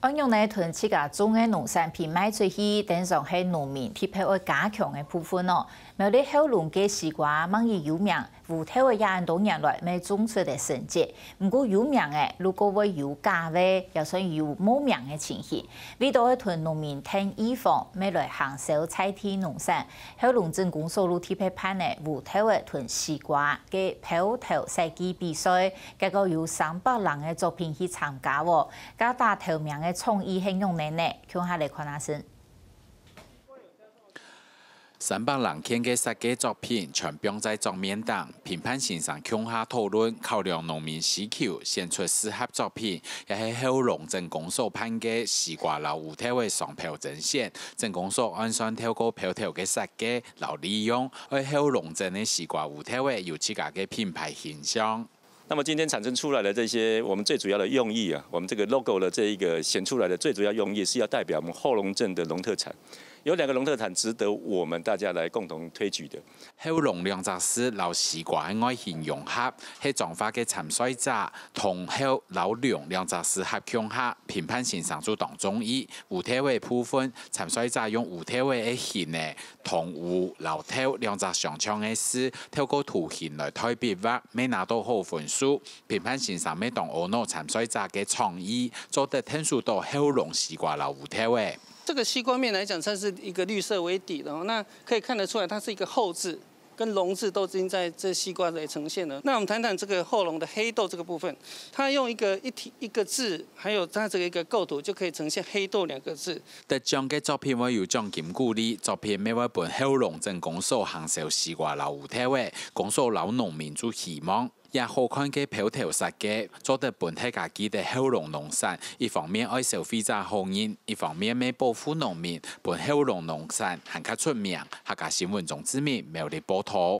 安用呢，屯积架种嘅农产品卖出去，等上係农民，特別愛加强的部分哦。咪啲好农家事瓜，蚊兒有名。湖头也很多人来买种出的成绩，不过有名诶，如果话有价呢，也算有无名的情形。V 到一屯农民听衣服，买来行小菜天农山，还龙镇公所路边摊呢，湖头屯西瓜、给皮头、赛季比赛，结果有三百人的作品去参加，加大头名的创意，兴用奶奶，接下来看下先。三百人看嘅设计作品，全并在桌面等，评判线上向下讨论，考量农民需求，选出适合作品。喺后龙镇公所判嘅西瓜，老有特位商票展现。镇公所按选透过票头嘅设计，老利用喺后龙镇嘅西瓜，有特位有自家嘅品牌形象。那么今天产生出来的这些，我们最主要的用意啊，我们这个 logo 的这一个显出来的最主要用意，是要代表我们后龙镇的农特产。有两个龙特产值得我们大家来共同推举的。好農两隻絲老西瓜愛現用黑係狀嘅陳衰渣同好老兩两隻絲合强下评判先生做當中医。五條位部分陳衰渣用五條位嘅線呢，同五老头两隻上長嘅诗，透过图形来推表畫，咩拿到好分数。评判先生咩當我攞陳衰渣嘅创意做得天数多，好農西瓜老五條位。这个西瓜面来讲，算是一个绿色为底，然那可以看得出来，它是一个“后字跟“龙”字都已经在这西瓜里呈现了。那我们谈谈这个“后龙”的黑豆这个部分，它用一个一体一个字，还有它这个一个构图，就可以呈现“黑豆”两个字。得奖嘅作品我有蒋金古哩，作品每为本厚龙正广寿行寿西瓜老有特色，广寿老农民族希望。也好看起漂条设计，做得本体家己的“好龙农产，一方面爱消费者欢迎，一方面也保护农民。本“好龙农产很卡出名，客家新闻中知名，没有得波头。